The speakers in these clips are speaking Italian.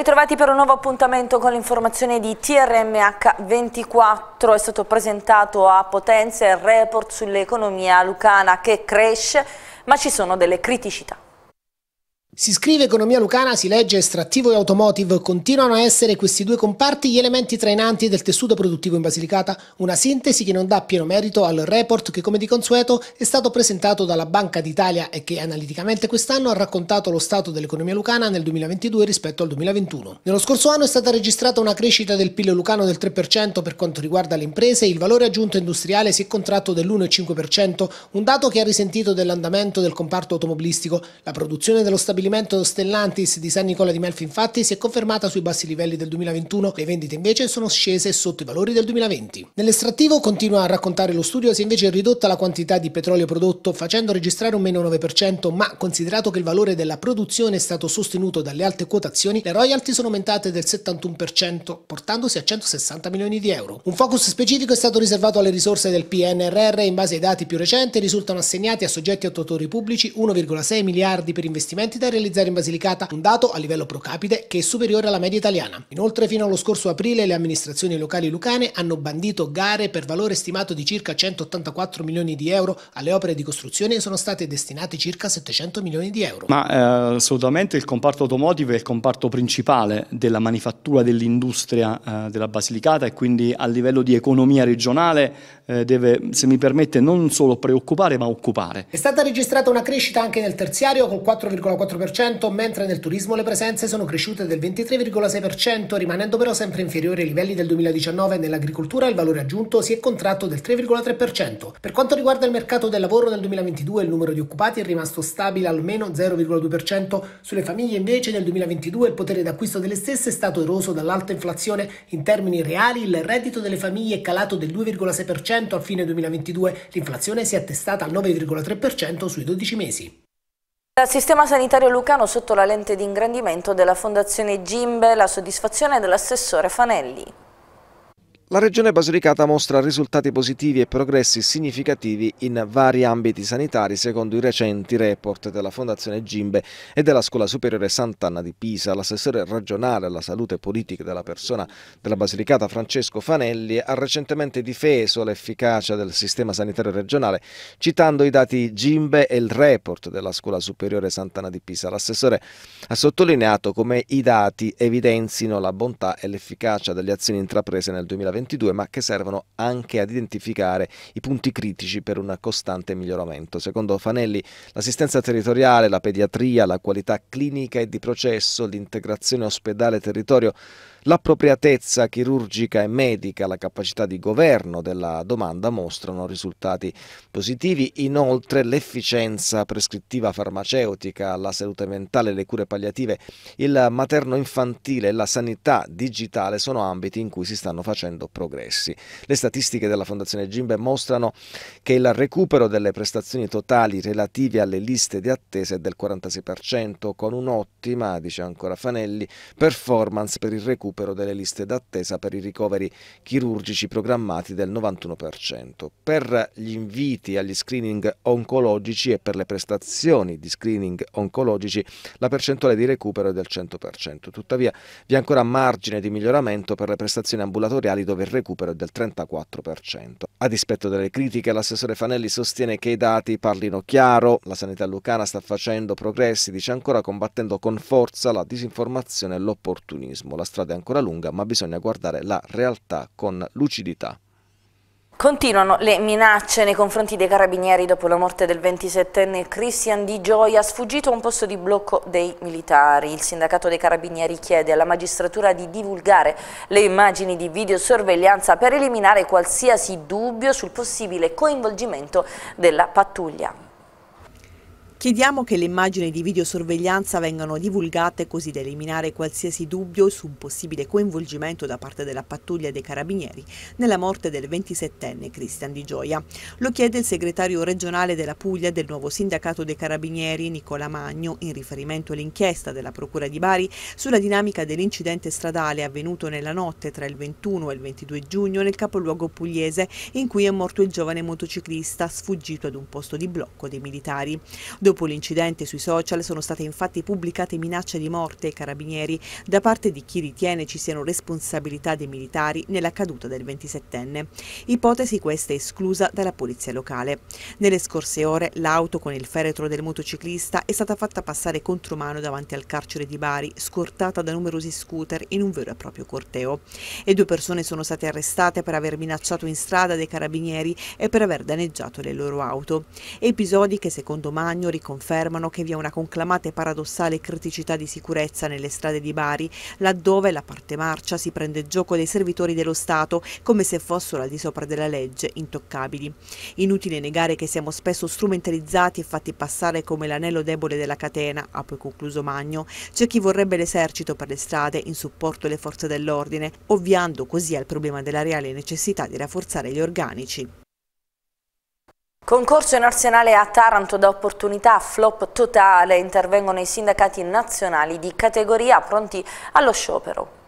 ritrovati per un nuovo appuntamento con l'informazione di TRMH24. È stato presentato a Potenza il report sull'economia lucana che cresce, ma ci sono delle criticità. Si scrive Economia Lucana, si legge estrattivo e automotive, continuano a essere questi due comparti gli elementi trainanti del tessuto produttivo in Basilicata, una sintesi che non dà pieno merito al report che come di consueto è stato presentato dalla Banca d'Italia e che analiticamente quest'anno ha raccontato lo stato dell'economia lucana nel 2022 rispetto al 2021. Nello scorso anno è stata registrata una crescita del PIL lucano del 3% per quanto riguarda le imprese e il valore aggiunto industriale si è contratto dell'1,5%, un dato che ha risentito dell'andamento del comparto automobilistico. La produzione dello stabilimento riferimento Stellantis di San Nicola di Melfi infatti si è confermata sui bassi livelli del 2021, le vendite invece sono scese sotto i valori del 2020. Nell'estrattivo, continua a raccontare lo studio, si è invece ridotta la quantità di petrolio prodotto facendo registrare un meno 9%, ma considerato che il valore della produzione è stato sostenuto dalle alte quotazioni, le royalty sono aumentate del 71%, portandosi a 160 milioni di euro. Un focus specifico è stato riservato alle risorse del PNRR e in base ai dati più recenti risultano assegnati a soggetti attuatori pubblici 1,6 miliardi per investimenti da realizzare in Basilicata un dato a livello pro capite che è superiore alla media italiana. Inoltre fino allo scorso aprile le amministrazioni locali lucane hanno bandito gare per valore stimato di circa 184 milioni di euro, alle opere di costruzione sono state destinate circa 700 milioni di euro. Ma eh, assolutamente il comparto automotive è il comparto principale della manifattura dell'industria eh, della Basilicata e quindi a livello di economia regionale eh, deve, se mi permette, non solo preoccupare ma occupare. È stata registrata una crescita anche nel terziario col 4,4% 4%, mentre nel turismo le presenze sono cresciute del 23,6%, rimanendo però sempre inferiori ai livelli del 2019. Nell'agricoltura il valore aggiunto si è contratto del 3,3%. Per quanto riguarda il mercato del lavoro nel 2022, il numero di occupati è rimasto stabile almeno 0,2%. Sulle famiglie invece nel 2022 il potere d'acquisto delle stesse è stato eroso dall'alta inflazione. In termini reali il reddito delle famiglie è calato del 2,6% a fine 2022, l'inflazione si è attestata al 9,3% sui 12 mesi. Il sistema sanitario lucano sotto la lente di ingrandimento della Fondazione Gimbe, la soddisfazione dell'assessore Fanelli. La regione Basilicata mostra risultati positivi e progressi significativi in vari ambiti sanitari secondo i recenti report della Fondazione Gimbe e della Scuola Superiore Sant'Anna di Pisa. L'assessore regionale alla salute politica della persona della Basilicata Francesco Fanelli ha recentemente difeso l'efficacia del sistema sanitario regionale citando i dati Gimbe e il report della Scuola Superiore Sant'Anna di Pisa. L'assessore ha sottolineato come i dati evidenzino la bontà e l'efficacia delle azioni intraprese nel 2020 2022, ma che servono anche ad identificare i punti critici per un costante miglioramento. Secondo Fanelli, l'assistenza territoriale, la pediatria, la qualità clinica e di processo, l'integrazione ospedale-territorio L'appropriatezza chirurgica e medica, la capacità di governo della domanda mostrano risultati positivi, inoltre l'efficienza prescrittiva farmaceutica, la salute mentale, le cure palliative, il materno infantile e la sanità digitale sono ambiti in cui si stanno facendo progressi. Le statistiche della Fondazione Gimbe mostrano che il recupero delle prestazioni totali relative alle liste di attesa è del 46% con un'ottima, dice ancora Fanelli, performance per il recupero recupero delle liste d'attesa per i ricoveri chirurgici programmati del 91%. Per gli inviti agli screening oncologici e per le prestazioni di screening oncologici la percentuale di recupero è del 100%. Tuttavia vi è ancora margine di miglioramento per le prestazioni ambulatoriali dove il recupero è del 34%. A dispetto delle critiche, l'assessore Fanelli sostiene che i dati parlino chiaro, la sanità lucana sta facendo progressi, dice ancora combattendo con forza la disinformazione e l'opportunismo. La strada è ancora lunga, ma bisogna guardare la realtà con lucidità. Continuano le minacce nei confronti dei carabinieri dopo la morte del 27enne Christian Di Gioia, sfuggito a un posto di blocco dei militari. Il sindacato dei carabinieri chiede alla magistratura di divulgare le immagini di videosorveglianza per eliminare qualsiasi dubbio sul possibile coinvolgimento della pattuglia. Chiediamo che le immagini di videosorveglianza vengano divulgate così da eliminare qualsiasi dubbio su un possibile coinvolgimento da parte della pattuglia dei carabinieri nella morte del 27enne Cristian Di Gioia. Lo chiede il segretario regionale della Puglia del nuovo sindacato dei carabinieri Nicola Magno in riferimento all'inchiesta della Procura di Bari sulla dinamica dell'incidente stradale avvenuto nella notte tra il 21 e il 22 giugno nel capoluogo pugliese in cui è morto il giovane motociclista sfuggito ad un posto di blocco dei militari. Dopo l'incidente sui social sono state infatti pubblicate minacce di morte ai carabinieri da parte di chi ritiene ci siano responsabilità dei militari nella caduta del 27enne. Ipotesi questa esclusa dalla polizia locale. Nelle scorse ore l'auto con il feretro del motociclista è stata fatta passare contromano davanti al carcere di Bari, scortata da numerosi scooter in un vero e proprio corteo. E due persone sono state arrestate per aver minacciato in strada dei carabinieri e per aver danneggiato le loro auto. Episodi che secondo Magno operatori confermano che vi è una conclamata e paradossale criticità di sicurezza nelle strade di Bari, laddove la parte marcia si prende gioco dei servitori dello Stato come se fossero al di sopra della legge, intoccabili. Inutile negare che siamo spesso strumentalizzati e fatti passare come l'anello debole della catena, ha poi concluso Magno. C'è chi vorrebbe l'esercito per le strade in supporto alle forze dell'ordine, ovviando così al problema della reale necessità di rafforzare gli organici. Concorso in arsenale a Taranto da opportunità flop totale, intervengono i sindacati nazionali di categoria pronti allo sciopero.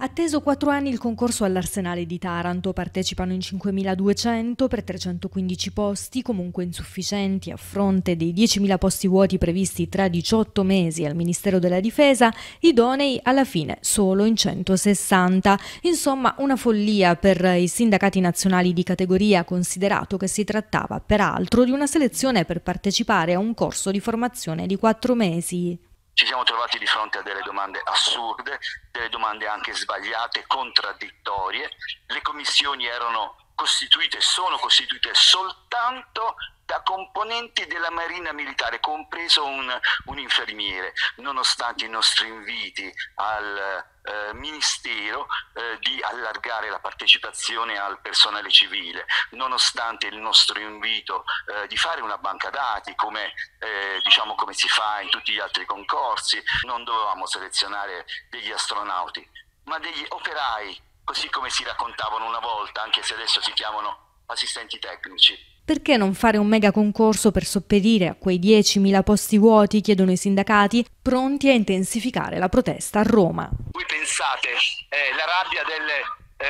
Atteso quattro anni il concorso all'Arsenale di Taranto, partecipano in 5.200 per 315 posti, comunque insufficienti a fronte dei 10.000 posti vuoti previsti tra 18 mesi al Ministero della Difesa, idonei alla fine solo in 160. Insomma, una follia per i sindacati nazionali di categoria, considerato che si trattava peraltro di una selezione per partecipare a un corso di formazione di quattro mesi ci siamo trovati di fronte a delle domande assurde, delle domande anche sbagliate, contraddittorie. Le commissioni erano costituite, sono costituite soltanto da componenti della Marina Militare, compreso un, un infermiere, nonostante i nostri inviti al eh, Ministero eh, di allargare la partecipazione al personale civile, nonostante il nostro invito eh, di fare una banca dati come, eh, diciamo come si fa in tutti gli altri concorsi, non dovevamo selezionare degli astronauti, ma degli operai, così come si raccontavano una volta, anche se adesso si chiamano assistenti tecnici perché non fare un mega concorso per sopperire a quei 10.000 posti vuoti, chiedono i sindacati, pronti a intensificare la protesta a Roma? Voi pensate, eh, la rabbia delle,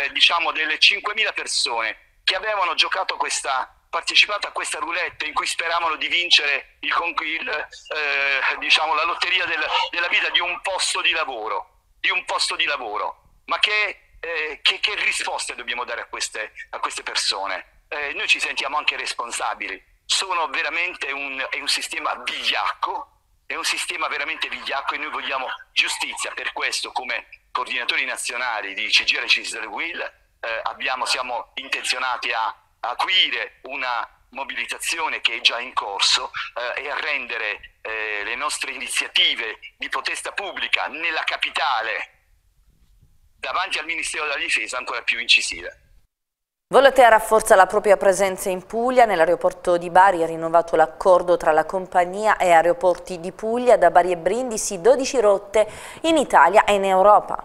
eh, diciamo delle 5.000 persone che avevano giocato questa partecipato a questa roulette in cui speravano di vincere il, il, eh, diciamo, la lotteria del, della vita di un posto di lavoro, di un posto di lavoro. Ma che, eh, che, che risposte dobbiamo dare a queste, a queste persone? eh, noi ci sentiamo anche responsabili. Sono veramente un, è un sistema vigliacco, è un sistema veramente vigliacco e noi vogliamo giustizia. Per questo, come coordinatori nazionali di CGR e CISL Will, eh, abbiamo, siamo intenzionati a acuire una mobilitazione che è già in corso eh, e a rendere eh, le nostre iniziative di protesta pubblica nella capitale davanti al Ministero della Difesa ancora più incisive. Volotea rafforza la propria presenza in Puglia. Nell'aeroporto di Bari è rinnovato l'accordo tra la compagnia e aeroporti di Puglia da Bari e Brindisi, 12 rotte in Italia e in Europa.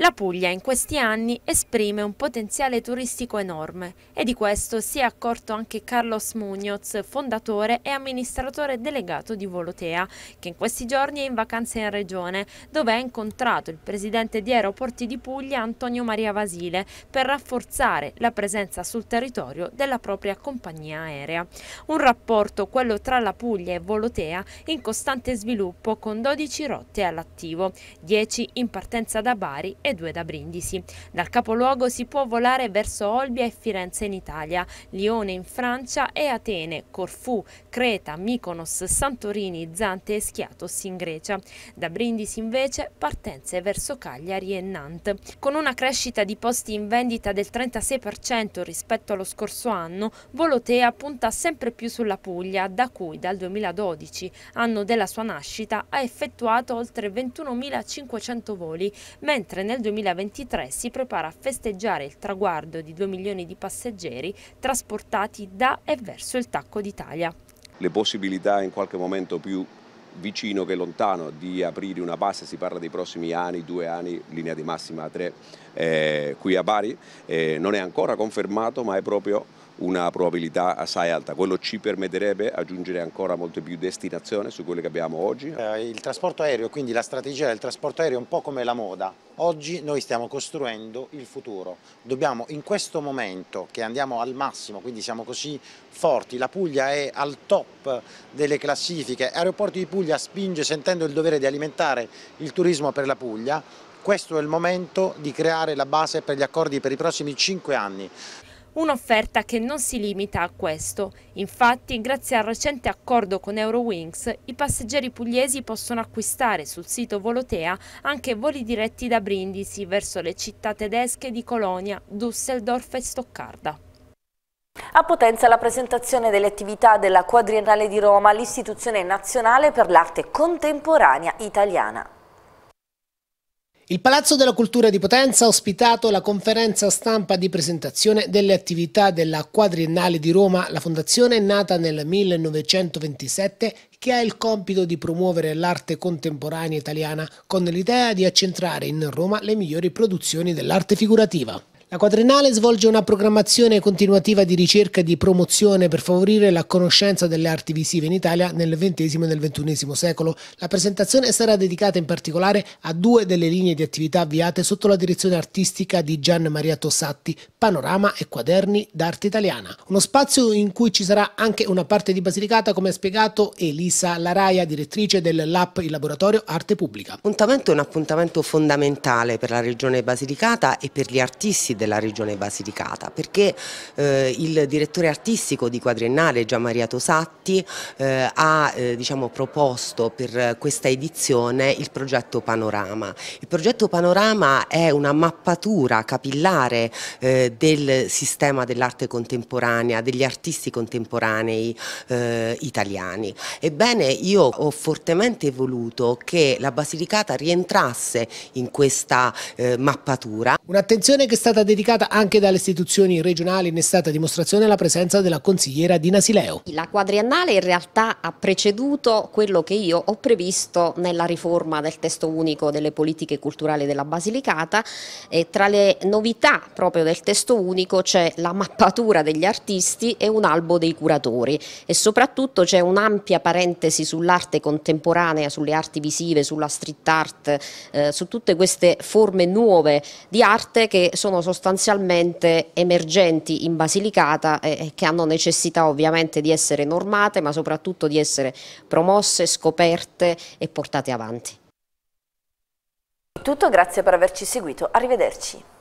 La Puglia in questi anni esprime un potenziale turistico enorme e di questo si è accorto anche Carlos Muñoz, fondatore e amministratore delegato di Volotea, che in questi giorni è in vacanza in regione, dove ha incontrato il presidente di Aeroporti di Puglia Antonio Maria Vasile per rafforzare la presenza sul territorio della propria compagnia aerea. Un rapporto, quello tra la Puglia e Volotea, in costante sviluppo con 12 rotte all'attivo, 10 in partenza da Bari e e due da Brindisi. Dal capoluogo si può volare verso Olbia e Firenze in Italia, Lione in Francia e Atene, Corfù, Creta, Mykonos, Santorini, Zante e Schiatos in Grecia. Da Brindisi invece partenze verso Cagliari e Nantes. Con una crescita di posti in vendita del 36% rispetto allo scorso anno, Volotea punta sempre più sulla Puglia, da cui dal 2012, anno della sua nascita, ha effettuato oltre 21.500 voli, mentre nel nel 2023 si prepara a festeggiare il traguardo di 2 milioni di passeggeri trasportati da e verso il Tacco d'Italia. Le possibilità in qualche momento più vicino che lontano di aprire una base, si parla dei prossimi anni, due anni, linea di massima tre eh, qui a Bari, eh, non è ancora confermato ma è proprio una probabilità assai alta. Quello ci permetterebbe aggiungere ancora molte più destinazioni su quelle che abbiamo oggi. Eh, il trasporto aereo, quindi la strategia del trasporto aereo è un po' come la moda. Oggi noi stiamo costruendo il futuro. Dobbiamo in questo momento che andiamo al massimo, quindi siamo così forti, la Puglia è al top delle classifiche. Aeroporti di Puglia spinge sentendo il dovere di alimentare il turismo per la Puglia. Questo è il momento di creare la base per gli accordi per i prossimi cinque anni. Un'offerta che non si limita a questo. Infatti, grazie al recente accordo con Eurowings, i passeggeri pugliesi possono acquistare sul sito Volotea anche voli diretti da Brindisi verso le città tedesche di Colonia, Düsseldorf e Stoccarda. A Potenza la presentazione delle attività della Quadriennale di Roma l'istituzione Nazionale per l'Arte Contemporanea Italiana. Il Palazzo della Cultura di Potenza ha ospitato la conferenza stampa di presentazione delle attività della Quadriennale di Roma. La fondazione è nata nel 1927 che ha il compito di promuovere l'arte contemporanea italiana con l'idea di accentrare in Roma le migliori produzioni dell'arte figurativa. La quadriennale svolge una programmazione continuativa di ricerca e di promozione per favorire la conoscenza delle arti visive in Italia nel XX e nel XXI secolo. La presentazione sarà dedicata in particolare a due delle linee di attività avviate sotto la direzione artistica di Gian Maria Tossatti, Panorama e Quaderni d'arte italiana. Uno spazio in cui ci sarà anche una parte di Basilicata, come ha spiegato Elisa Laraia, direttrice dell'app Il Laboratorio Arte Pubblica. Appuntamento è un appuntamento fondamentale per la regione Basilicata e per gli artisti della regione Basilicata, perché eh, il direttore artistico di Quadriennale, Gianmaria Tosatti, eh, ha eh, diciamo, proposto per questa edizione il progetto Panorama. Il progetto Panorama è una mappatura capillare eh, del sistema dell'arte contemporanea, degli artisti contemporanei eh, italiani. Ebbene, io ho fortemente voluto che la Basilicata rientrasse in questa eh, mappatura. Un'attenzione che è stata dedicata anche dalle istituzioni regionali ne è stata dimostrazione la presenza della consigliera di Nasileo. La quadriennale in realtà ha preceduto quello che io ho previsto nella riforma del testo unico delle politiche culturali della Basilicata e tra le novità proprio del testo unico c'è la mappatura degli artisti e un albo dei curatori e soprattutto c'è un'ampia parentesi sull'arte contemporanea, sulle arti visive, sulla street art, eh, su tutte queste forme nuove di arte che sono sostanzialmente sostanzialmente emergenti in Basilicata e eh, eh, che hanno necessità ovviamente di essere normate ma soprattutto di essere promosse, scoperte e portate avanti. Tutto, grazie per averci seguito, arrivederci.